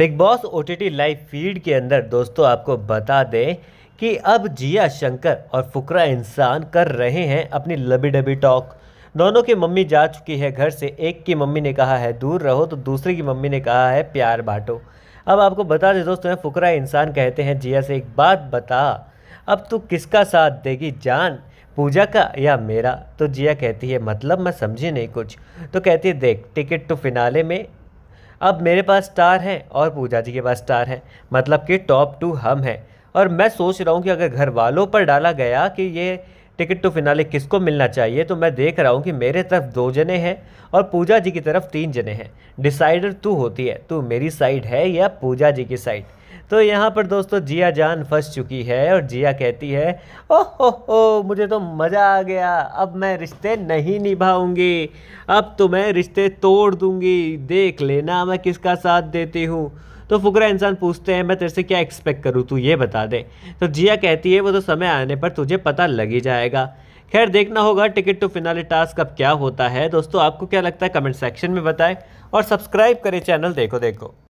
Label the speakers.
Speaker 1: big Boss ओ live feed के अंदर दोस्तों आपको बता दें कि अब जिया शंकर और फुकरा इंसान कर रहे हैं अपनी लबी डबी टॉक दोनों की मम्मी जा चुकी है घर से एक की मम्मी ने कहा है दूर रहो तो दूसरी की मम्मी ने कहा है प्यार बांटो अब आपको बता दें दोस्तों फुकरा इंसान कहते हैं जिया से एक बात बता अब तू किसका साथ देगी जान पूजा का या मेरा तो जिया कहती है मतलब मैं समझी नहीं कुछ तो कहती है देख टिकट टू तो फिनाले में अब मेरे पास स्टार हैं और पूजा जी के पास स्टार हैं मतलब कि टॉप टू हम हैं और मैं सोच रहा हूँ कि अगर घर वालों पर डाला गया कि ये टिकट टू फिनाले किसको मिलना चाहिए तो मैं देख रहा हूँ कि मेरे तरफ दो जने हैं और पूजा जी की तरफ तीन जने हैं डिसाइडर तू होती है तू मेरी साइड है या पूजा जी की साइड तो यहाँ पर दोस्तों जिया जान फंस चुकी है और जिया कहती है ओह हो हो मुझे तो मज़ा आ गया अब मैं रिश्ते नहीं निभाऊंगी अब तो मैं रिश्ते तोड़ दूंगी देख लेना मैं किसका साथ देती हूँ तो फुकरा इंसान पूछते हैं मैं तेरे से क्या एक्सपेक्ट करूँ तू ये बता दे तो जिया कहती है वो तो समय आने पर तुझे पता लग ही जाएगा खैर देखना होगा टिकट टू फिनाले टास्क अब क्या होता है दोस्तों आपको क्या लगता है कमेंट सेक्शन में बताएं और सब्सक्राइब करें चैनल देखो देखो